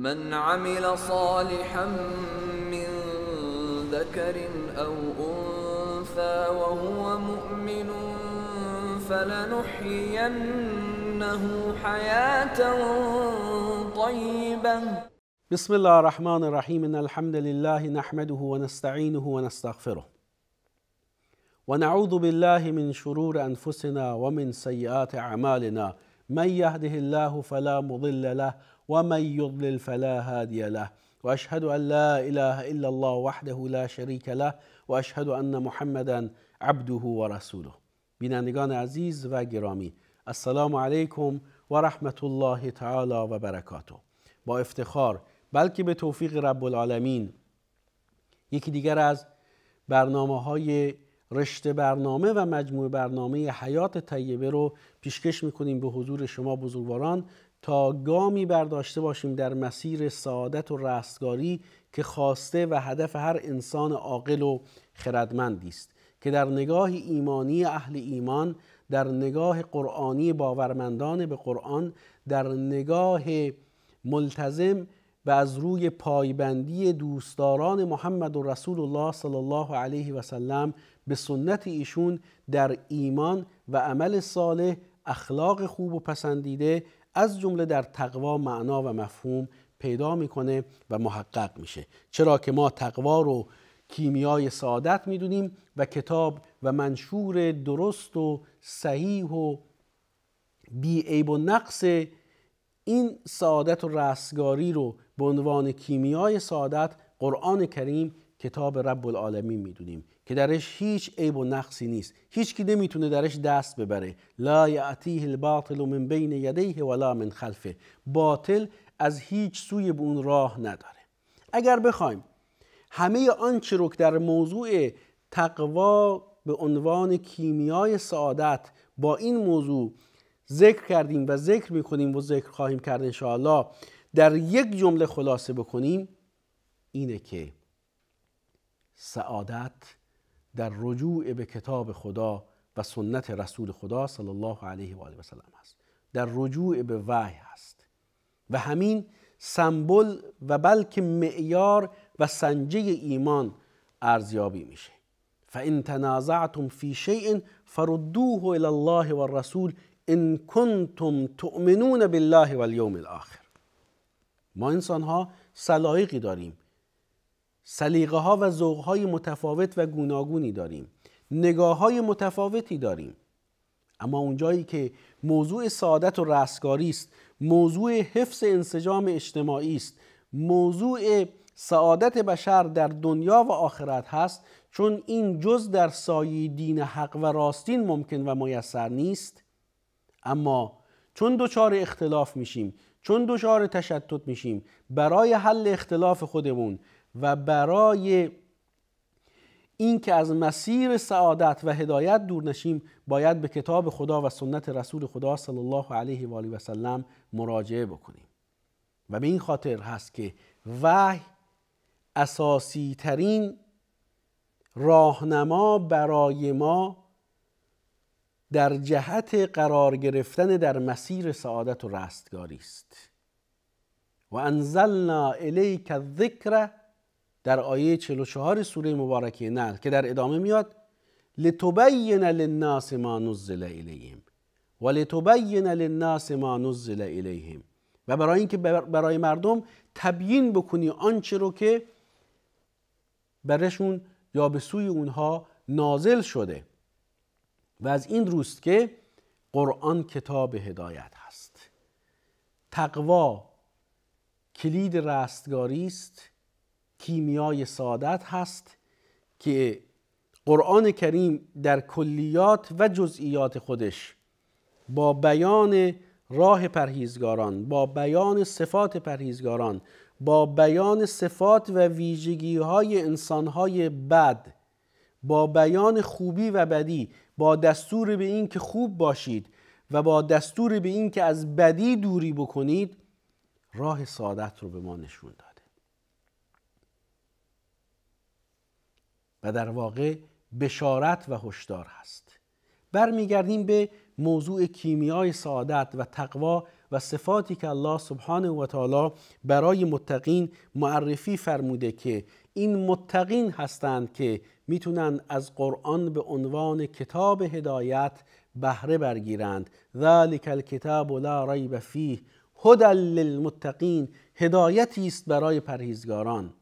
من عمل صالحا من ذكر أو أنثى وهو مؤمن فلنحيينه حياة طيبة بسم الله الرحمن الرحيم إن الحمد لله نحمده ونستعينه ونستغفره ونعوذ بالله من شرور أنفسنا ومن سيئات أعمالنا من يهده الله فلا مضل له ومن يضلل فلا هادي له واشهد ان لا اله الا الله وحده لا شريك له و ان محمدا عبده ورسوله بینندگان عزیز و گرامی السلام علیکم و رحمت الله تعالی و برکاته با افتخار بلکه به توفیق رب العالمین یکی دیگر از برنامه های رشته برنامه و مجموع برنامه حیات طیبه رو پیشکش میکنیم به حضور شما بزرگواران تا گامی برداشته باشیم در مسیر سعادت و رستگاری که خواسته و هدف هر انسان عاقل و خردمندی است که در نگاه ایمانی اهل ایمان در نگاه قرآنی باورمندان به قرآن در نگاه ملتزم و از روی پایبندی دوستداران محمد و رسول الله صلی الله علیه و سلم به سنت ایشون در ایمان و عمل صالح اخلاق خوب و پسندیده از جمله در تقوا معنا و مفهوم پیدا میکنه و محقق میشه چرا که ما تقوا رو کیمیای سعادت میدونیم و کتاب و منشور درست و صحیح و بیعیب و نقص این سعادت و رستگاری رو به عنوان کیمیای سعادت قرآن کریم کتاب رب العالمین میدونیم که درش هیچ عیب و نقصی نیست هیچ کی نمیتونه درش دست ببره لا یعتیه الباطل من بین یدیه ولا من خلفه باطل از هیچ سوی به اون راه نداره اگر بخوایم همه آنچه رو که در موضوع تقوا به عنوان کیمیای سعادت با این موضوع ذکر کردیم و ذکر میکنیم و ذکر خواهیم کرد انشاءالله در یک جمله خلاصه بکنیم اینه که سعادت در رجوع به کتاب خدا و سنت رسول خدا صلی الله علیه و آله و سلم هست در رجوع به وحی هست و همین سمبل و بلکه معیار و سنجه ایمان ارزیابی میشه فان تنازعتم فی شیء فردوه الی الله والرسول ان کنتم تؤمنون بالله والیوم الاخر ما انسان ها سلایقی داریم سلیقه ها و ذوق های متفاوت و گوناگونی داریم نگاه های متفاوتی داریم اما اونجایی که موضوع سعادت و رستگاری است موضوع حفظ انسجام اجتماعی است موضوع سعادت بشر در دنیا و آخرت هست چون این جز در سایه دین حق و راستین ممکن و میسر نیست اما چون دچار اختلاف میشیم چون دچار تشتت میشیم برای حل اختلاف خودمون و برای اینکه از مسیر سعادت و هدایت دور نشیم باید به کتاب خدا و سنت رسول خدا صلی الله علیه و آله و سلم مراجعه بکنیم و به این خاطر هست که وحی اساسی ترین راهنما برای ما در جهت قرار گرفتن در مسیر سعادت و رستگاری است و انزلنا الیک الذکر در آیه 44 سوره مبارکه نل که در ادامه میاد لتبین للناس ما نزل الیهم و لتبین للناس ما نزل الیهم و برای اینکه برای مردم تبیین بکنی آنچه رو که برشون یا به سوی اونها نازل شده و از این روست که قرآن کتاب هدایت هست تقوا کلید رستگاری است کیمیای سعادت هست که قرآن کریم در کلیات و جزئیات خودش با بیان راه پرهیزگاران با بیان صفات پرهیزگاران با بیان صفات و ویژگی های انسان های بد با بیان خوبی و بدی با دستور به این که خوب باشید و با دستور به این که از بدی دوری بکنید راه سعادت رو به ما نشون داد و در واقع بشارت و هشدار هست برمیگردیم به موضوع کیمیای سعادت و تقوا و صفاتی که الله سبحانه و تعالی برای متقین معرفی فرموده که این متقین هستند که میتونند از قرآن به عنوان کتاب هدایت بهره برگیرند ذالک الکتاب لا ریب فیه هدل للمتقین هدایتی است برای پرهیزگاران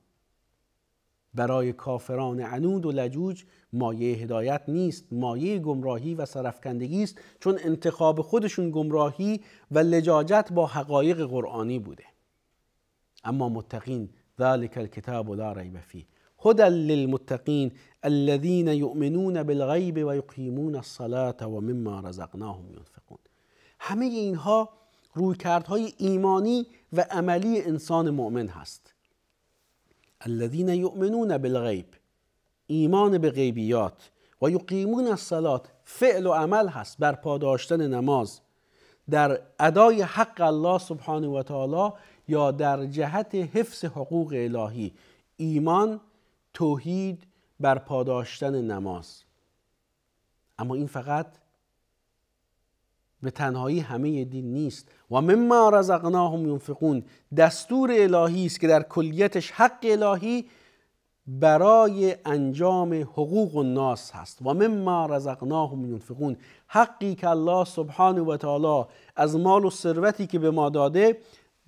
برای کافران عنود و لجوج مایه هدایت نیست مایه گمراهی و سرفکندگی است چون انتخاب خودشون گمراهی و لجاجت با حقایق قرآنی بوده اما متقین ذلک الکتاب لا ریب فیه هدى للمتقین الذين یؤمنون بالغیب و یقیمون الصلاة و مما رزقناهم ينفقون همه اینها رویکردهای ایمانی و عملی انسان مؤمن هست الذين یؤمنون بالغیب ایمان به غیبیات و یقیمون از فعل و عمل هست بر پاداشتن نماز در ادای حق الله سبحانه و تعالی یا در جهت حفظ حقوق الهی ایمان توحید بر پاداشتن نماز اما این فقط به تنهایی همه دین نیست و مما رزقناهم ینفقون دستور الهی است که در کلیتش حق الهی برای انجام حقوق ناس هست و مما رزقناهم ينفقون حقی که الله سبحانه و تعالی از مال و ثروتی که به ما داده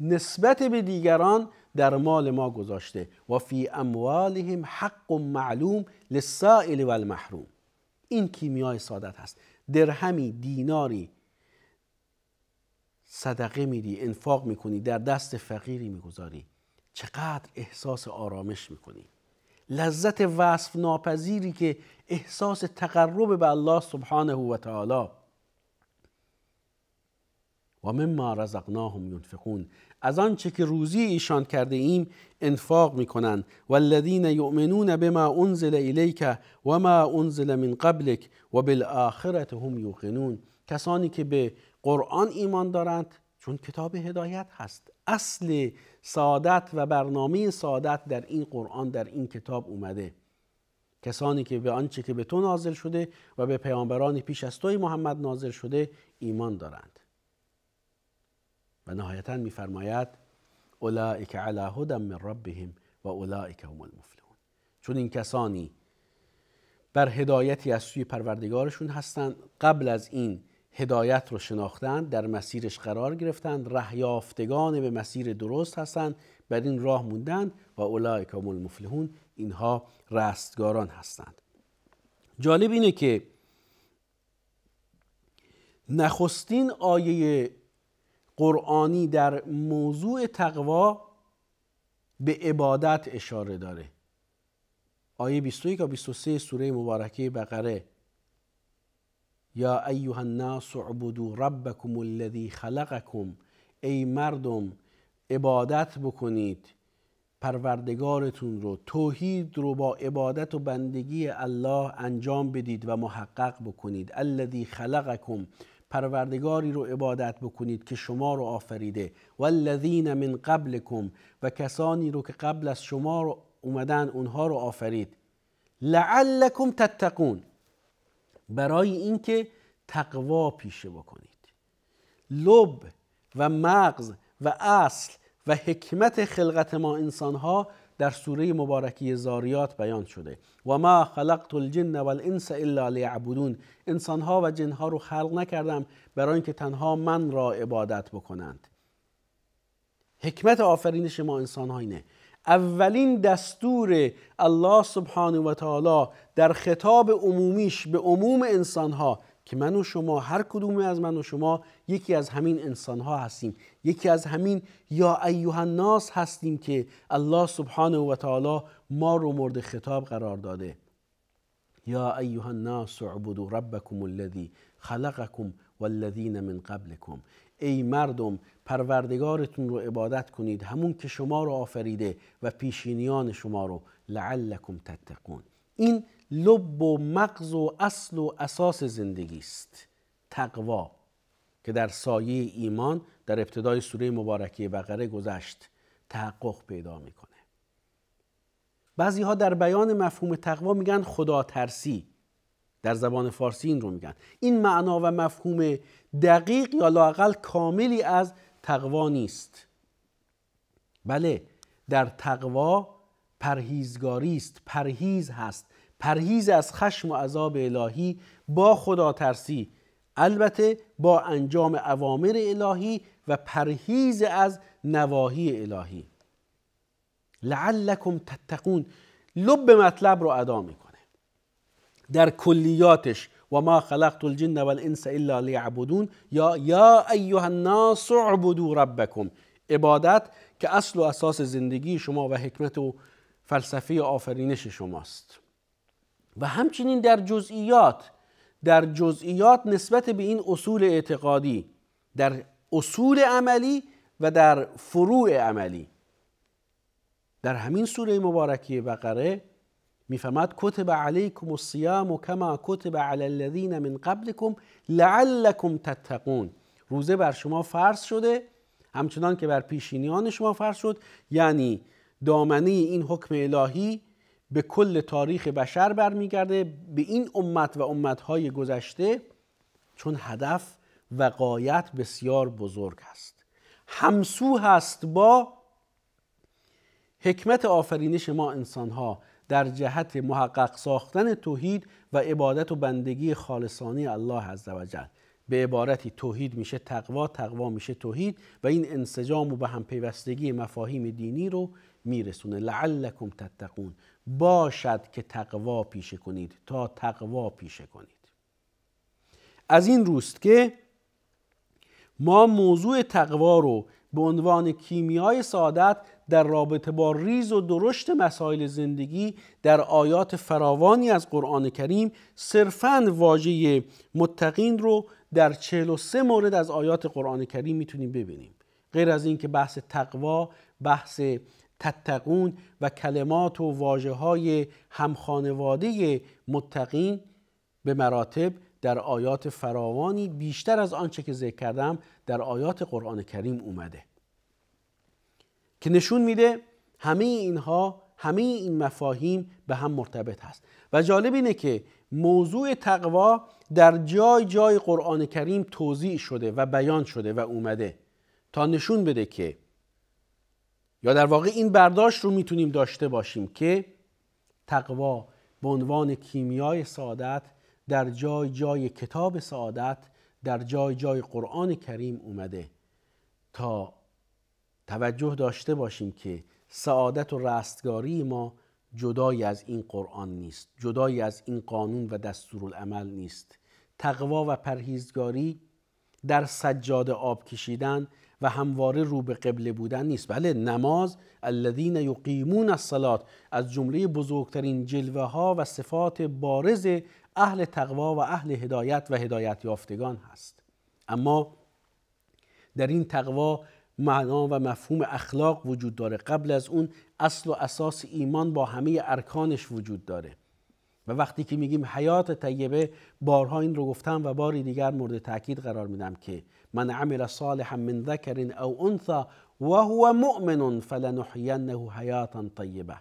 نسبت به دیگران در مال ما گذاشته و فی اموالهم حق معلوم للسائل و این کیمیای سعادت هست درهمی دیناری صدقه میدی انفاق میکنی در دست فقیری میگذاری چقدر احساس آرامش میکنی لذت وصف ناپذیری که احساس تقرب به الله سبحانه و تعالی و مما رزقناهم ینفقون از آنچه که روزی ایشان کرده ایم انفاق میکنند والذین یؤمنون بما انزل الیک و ما انزل من قبلک و هم یوقنون کسانی که به قرآن ایمان دارند چون کتاب هدایت هست اصل سعادت و برنامه سعادت در این قرآن در این کتاب اومده کسانی که به آنچه که به تو نازل شده و به پیامبران پیش از توی محمد نازل شده ایمان دارند و نهایتا میفرماید اولئک علی هدی من ربهم و اولئک هم المفلحون چون این کسانی بر هدایتی از سوی پروردگارشون هستند قبل از این هدایت رو شناختند در مسیرش قرار گرفتند رهیافتگان به مسیر درست هستند بر این راه موندند و اولای هم المفلحون اینها رستگاران هستند جالب اینه که نخستین آیه قرآنی در موضوع تقوا به عبادت اشاره داره آیه 21 تا 23 سوره مبارکه بقره یا ایها الناس اعبدوا ربکم الذی خلقکم ای مردم عبادت بکنید پروردگارتون رو توحید رو با عبادت و بندگی الله انجام بدید و محقق بکنید الذی خلقکم پروردگاری رو عبادت بکنید که شما رو آفریده الذین من قبلکم و کسانی رو که قبل از شما رو اومدن اونها رو آفرید لعلکم تتقون برای اینکه تقوا پیشه بکنید لب و مغز و اصل و حکمت خلقت ما انسانها در سوره مبارکی زاریات بیان شده و ما خلقت الجن والانس الا لیعبدون انسانها و جنها رو خلق نکردم برای اینکه تنها من را عبادت بکنند حکمت آفرینش ما انسانها اینه اولین دستور الله سبحانه و تعالی در خطاب عمومیش به عموم انسانها که من و شما هر کدوم از من و شما یکی از همین انسانها هستیم یکی از همین یا ایوه الناس هستیم که الله سبحانه و تعالی ما رو مورد خطاب قرار داده یا ایوه الناس عبدو ربکم الذی خلقکم والذین من قبلکم ای مردم پروردگارتون رو عبادت کنید همون که شما رو آفریده و پیشینیان شما رو لعلکم تتقون این لب و مغز و اصل و اساس زندگی است تقوا که در سایه ایمان در ابتدای سوره مبارکه بقره گذشت تحقق پیدا میکنه بعضی ها در بیان مفهوم تقوا میگن خدا ترسی در زبان فارسی این رو میگن این معنا و مفهوم دقیق یا لاقل کاملی از تقوا نیست بله در تقوا پرهیزگاری است پرهیز هست پرهیز از خشم و عذاب الهی با خدا ترسی البته با انجام اوامر الهی و پرهیز از نواهی الهی لعلکم تتقون لب مطلب رو ادا میکنه در کلیاتش و ما خلقت الجن والانس الا لیعبدون یا یا ایها الناس اعبدوا ربکم عبادت که اصل و اساس زندگی شما و حکمت و فلسفه آفرینش شماست و همچنین در جزئیات در جزئیات نسبت به این اصول اعتقادی در اصول عملی و در فروع عملی در همین سوره مبارکی بقره میفرماد کتب علیکم الصیام و کما کتب علی الذین من قبلکم لعلکم تتقون روزه بر شما فرض شده همچنان که بر پیشینیان شما فرض شد یعنی دامنه این حکم الهی به کل تاریخ بشر برمیگرده به این امت و امتهای گذشته چون هدف و قایت بسیار بزرگ است همسو هست با حکمت آفرینش ما ها در جهت محقق ساختن توحید و عبادت و بندگی خالصانه الله جل. به عبارتی توحید میشه تقوا تقوا میشه توحید و این انسجام و به هم پیوستگی مفاهیم دینی رو میرسونه لعلکم تتقون باشد که تقوا پیشه کنید تا تقوا پیشه کنید از این روست که ما موضوع تقوا رو به عنوان کیمیای سعادت در رابطه با ریز و درشت مسائل زندگی در آیات فراوانی از قرآن کریم صرفا واژه متقین رو در 43 مورد از آیات قرآن کریم میتونیم ببینیم غیر از اینکه بحث تقوا بحث تتقون و کلمات و واجه های همخانواده متقین به مراتب در آیات فراوانی بیشتر از آنچه که ذکر کردم در آیات قرآن کریم اومده که نشون میده همه اینها همه این مفاهیم به هم مرتبط هست و جالب اینه که موضوع تقوا در جای جای قرآن کریم توضیح شده و بیان شده و اومده تا نشون بده که یا در واقع این برداشت رو میتونیم داشته باشیم که تقوا به عنوان کیمیای سعادت در جای جای کتاب سعادت در جای جای قرآن کریم اومده تا توجه داشته باشیم که سعادت و رستگاری ما جدای از این قرآن نیست جدای از این قانون و دستورالعمل نیست تقوا و پرهیزگاری در سجاد آب کشیدن و همواره رو به قبله بودن نیست بله نماز الذین یقیمون الصلات از جمله بزرگترین جلوه ها و صفات بارز اهل تقوا و اهل هدایت و هدایت یافتگان هست اما در این تقوا معنا و مفهوم اخلاق وجود داره قبل از اون اصل و اساس ایمان با همه ارکانش وجود داره و وقتی که میگیم حیات طیبه بارها این رو گفتم و باری دیگر مورد تاکید قرار میدم که من عمل صالحا من ذکر او و وهو مؤمن فلنحینه حیاتا طیبه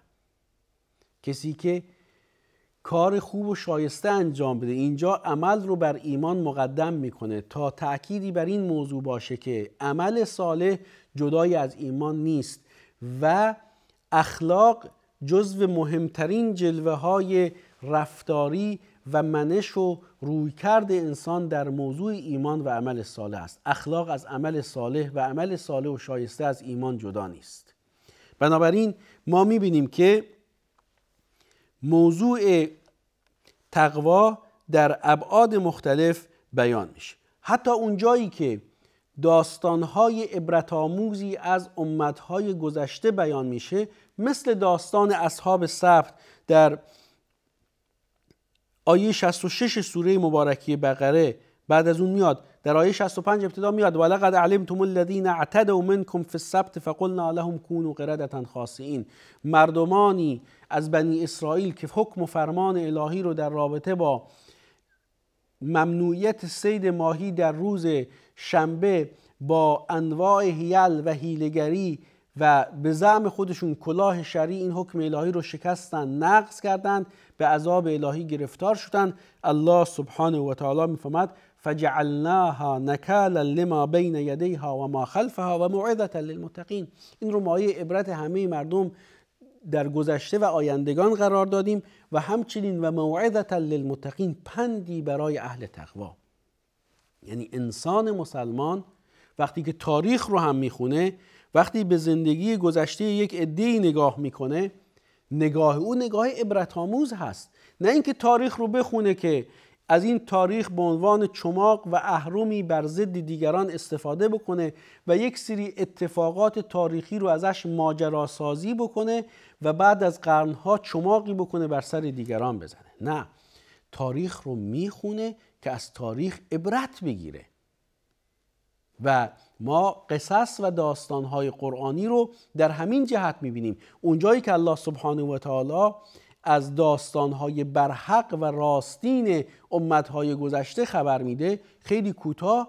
کسی که کار خوب و شایسته انجام بده اینجا عمل رو بر ایمان مقدم میکنه تا تأکیدی بر این موضوع باشه که عمل صالح جدای از ایمان نیست و اخلاق جزو مهمترین جلوه های رفتاری و منش و رویکرد انسان در موضوع ایمان و عمل صالح است اخلاق از عمل صالح و عمل صالح و شایسته از ایمان جدا نیست بنابراین ما میبینیم که موضوع تقوا در ابعاد مختلف بیان میشه حتی اون جایی که داستانهای عبرت آموزی از امتهای گذشته بیان میشه مثل داستان اصحاب سبت در آیه 66 سوره مبارکی بقره بعد از اون میاد در آیه 65 ابتدا میاد ولقد علمتم الذين اعتدوا منكم في السبت فقلنا لهم كونوا قردة خاصين مردمانی از بنی اسرائیل که حکم و فرمان الهی رو در رابطه با ممنوعیت سید ماهی در روز شنبه با انواع هیل و هیلگری و به زعم خودشون کلاه شری این حکم الهی رو شکستن نقض کردند به عذاب الهی گرفتار شدند الله سبحانه و تعالی فجعلناها نکالا لما بین یدیها و ما خلفها و للمتقین این رو مایه عبرت همه مردم در گذشته و آیندگان قرار دادیم و همچنین و موعظه للمتقین پندی برای اهل تقوا یعنی انسان مسلمان وقتی که تاریخ رو هم میخونه وقتی به زندگی گذشته یک عدی نگاه میکنه نگاه او نگاه عبرت آموز هست نه اینکه تاریخ رو بخونه که از این تاریخ به عنوان چماق و اهرمی بر ضد دیگران استفاده بکنه و یک سری اتفاقات تاریخی رو ازش سازی بکنه و بعد از قرنها چماقی بکنه بر سر دیگران بزنه نه تاریخ رو میخونه که از تاریخ عبرت بگیره و ما قصص و داستانهای قرآنی رو در همین جهت میبینیم اونجایی که الله سبحانه و تعالی از داستانهای برحق و راستین امتهای گذشته خبر میده خیلی کوتاه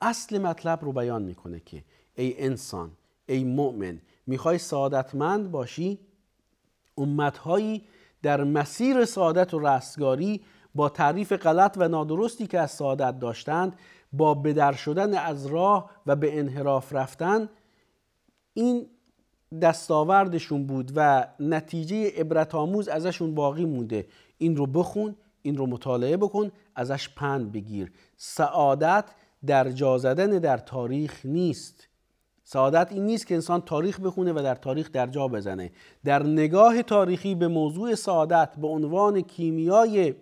اصل مطلب رو بیان میکنه که ای انسان ای مؤمن میخوای سعادتمند باشی امتهایی در مسیر سعادت و رستگاری با تعریف غلط و نادرستی که از سعادت داشتند با بدر شدن از راه و به انحراف رفتن این دستاوردشون بود و نتیجه عبرت آموز ازشون باقی مونده این رو بخون این رو مطالعه بکن ازش پند بگیر سعادت در جا زدن در تاریخ نیست سعادت این نیست که انسان تاریخ بخونه و در تاریخ در جا بزنه در نگاه تاریخی به موضوع سعادت به عنوان کیمیای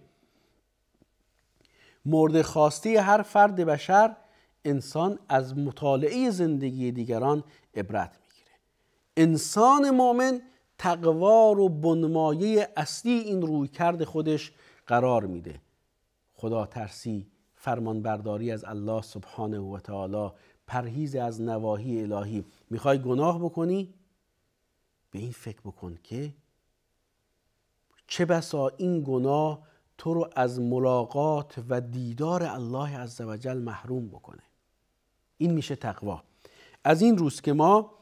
مورد خواسته هر فرد بشر انسان از مطالعه زندگی دیگران عبرت می انسان مؤمن تقوا رو بنمایه اصلی این روی کرد خودش قرار میده خدا ترسی فرمانبرداری از الله سبحانه و تعالی پرهیز از نواهی الهی میخوای گناه بکنی به این فکر بکن که چه بسا این گناه تو رو از ملاقات و دیدار الله عزوجل محروم بکنه این میشه تقوا از این روز که ما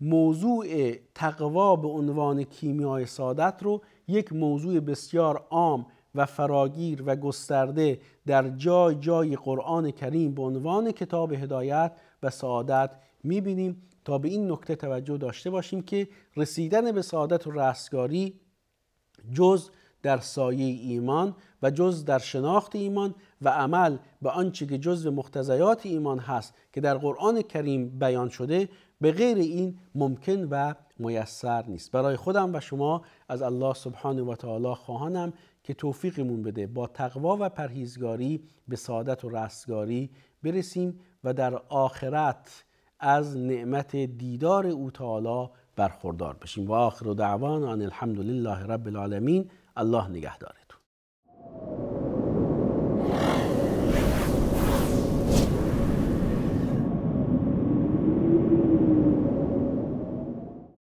موضوع تقوا به عنوان کیمیای سعادت رو یک موضوع بسیار عام و فراگیر و گسترده در جای جای قرآن کریم به عنوان کتاب هدایت و سعادت میبینیم تا به این نکته توجه داشته باشیم که رسیدن به سعادت و رستگاری جز در سایه ایمان و جز در شناخت ایمان و عمل به آنچه که جز مختزیات ایمان هست که در قرآن کریم بیان شده به غیر این ممکن و میسر نیست برای خودم و شما از الله سبحانه و تعالی خواهانم که توفیقمون بده با تقوا و پرهیزگاری به سعادت و رستگاری برسیم و در آخرت از نعمت دیدار او تعالی برخوردار بشیم و آخر دعوان ان الحمد لله رب العالمین الله نگهدارت